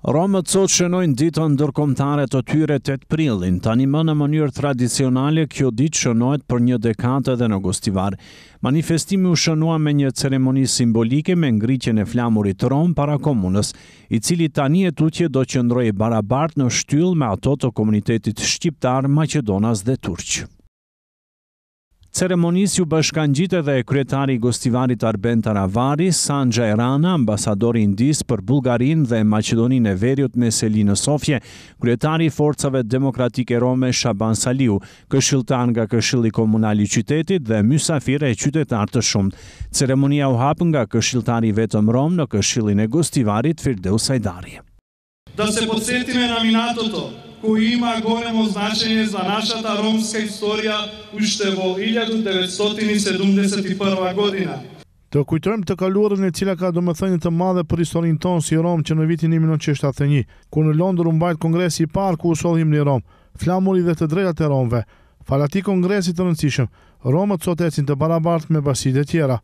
Romët sot shënojnë ditën ndërkombëtare të tyre 8 prillin. Tani më në mënyrë tradicionale kjo ditë shënohet për një dekadë dhe në Gostivar. Manifestimi u shënua me një ceremoni simbolike me ngritjen e flamurit të Rom para komunës, i cili tani e tutje do qëndrojë i barabart në shtyll me ato të komunitetit shqiptar, Macedonas dhe Turqë. Ceremonis ju bashkan gjitë edhe kryetari Gostivarit Arben Taravari, Sanja Erana, ambasadori indis për Bulgarin dhe Macedonin e Veriut me Selinë Sofje, kryetari Forcave Demokratike Rome Shaban Saliu, këshiltan nga këshili komunali qytetit dhe mysafire e qytetar të shumë. Ceremonia u hapë nga këshiltari vetëm Rom në këshilin e Gostivarit Firdeu Sajdari. Da se posetime në minatoto, ku ima gëne moznaqenje za nashata romska historia u që 1971 volë godina. Të kujtojmë të kaluarën e cila ka dëmë thënjë të madhe për historinë tonë si Romë që në vitin 1971, ku në Londër unë bajt Kongresi i parë ku usodhim një Romë, flamurit dhe të drejat e Romëve. Falati Kongresit të rëndësishëm, Romët sot e cilë të barabartë me basit e tjera.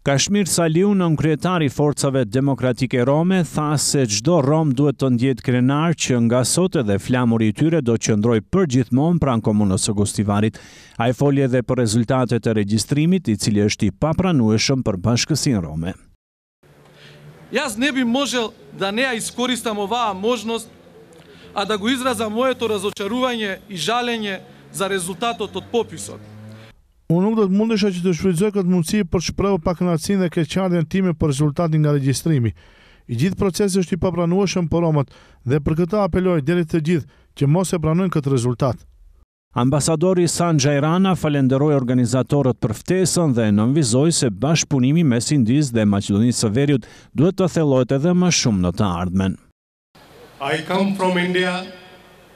Kashmir Saliu, në nënkryetari forcave demokratike Rome, tha se gjdo Rom duhet të ndjetë krenar që nga sot edhe flamur i tyre do ndroj për gjithmon pran komunës e gustivarit. A e folje dhe për rezultatet e registrimit, i cili është i papranueshëm për bashkësin Rome. Jas ne bi možel da ne a iskoristam ova možnost, a da go izraza moje to razočaruvanje i žalenje za rezultatot od popisot. popisot. Unë nuk do të mundesha që të shfrytëzoj këtë mundësi për të shprehur pak ndërsinë dhe këtë time për rezultatin nga regjistrimi. I gjithë procesi është i papranueshëm për Romat dhe për këtë apeloj deri të gjithë që mos e pranojnë këtë rezultat. Ambasadori San Gjairana falenderoj organizatorët për ftesën dhe nënvizoi se bashkëpunimi me Sindiz dhe Macedonisë së Veriut duhet të thellohet edhe më shumë në të ardhmen. I come from India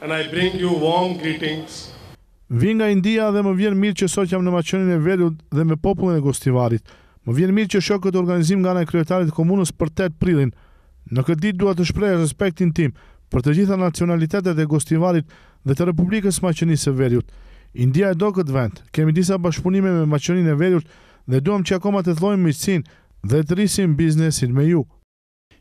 and I bring you warm greetings. Vi nga India dhe më vjen mirë që sot jam në maqenin e velut dhe me popullin e Gostivarit. Më vjen mirë që shokë këtë organizim nga ana e kryetarit të komunës për 8 prilin. Në këtë ditë dua të shpreh respektin tim për të gjitha nacionalitetet e Gostivarit dhe të Republikës Maqenisë e Veriut. India e do këtë vend. Kemi disa bashkëpunime me Maqenin e Veriut dhe duam që akoma të thlojmë miqësinë dhe të rrisim biznesin me ju.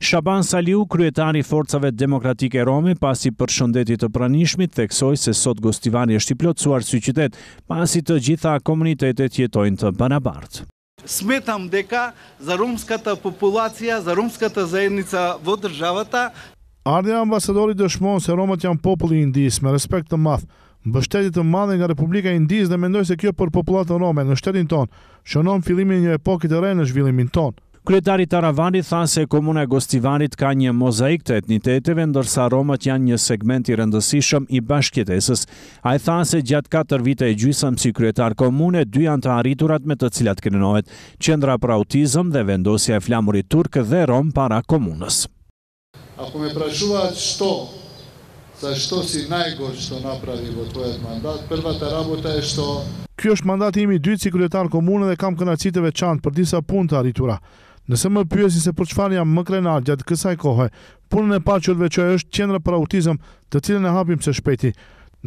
Shaban Saliu, kryetari i Forcave Demokratike Rome, pasi për shëndetit të pranishmit, theksoi se sot Gostivani është i plotësuar si qytet, pasi të gjitha komunitetet jetojnë të barabartë. Smetam deka za rumskata populacija, za rumskata zajednica vo državata. Ardi ambasadori dëshmonë se romët janë populli indis, me respekt të math, mbështetit të madhe nga Republika Indis dhe mendoj se kjo për populatën rome në shtetin tonë, shënon filimin një epokit e rejnë në zhvillimin tonë. Kryetari Taravani tha se komuna e Gostivarit ka një mozaik të etniteteve, ndërsa romët janë një segment i rëndësishëm i bashkëtesës. A tha se gjatë katër vite e gjysëm si kryetar komune, dy janë të arriturat me të cilat krenohet, qendra për autizëm dhe vendosja e flamurit turkë dhe rom para komunës. Apo me prashua shto, sa shto si najgorë pra të na pravi votojët mandat, përva të rabota e shto, Kjo është mandati imi dytë si kryetar komune dhe kam kënaqësitë veçantë për disa punë të arritura. Nëse më pyesi se për çfarë jam më krenar gjatë kësaj kohe, punën e paqëllëve që është qendra për autizëm, të cilën e hapim së shpejti.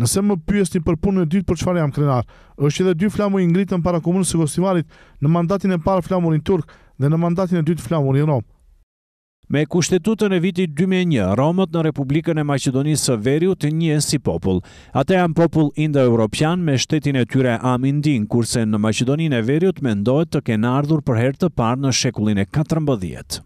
Nëse më pyesni për punën e dytë për çfarë jam krenar, është edhe dy flamuri ngritën para komunës së Gostivarit në mandatin e parë flamurin turk dhe në mandatin e dytë flamurin rom. Me kushtetutën e vitit 2001, Romët në Republikën e Macedonisë së Veriut njën si popull. Ate janë popull indo-europian me shtetin e tyre Amindin, kurse në Macedoninë e Veriut mendohet të kenë ardhur për herë të parë në shekullin e 14.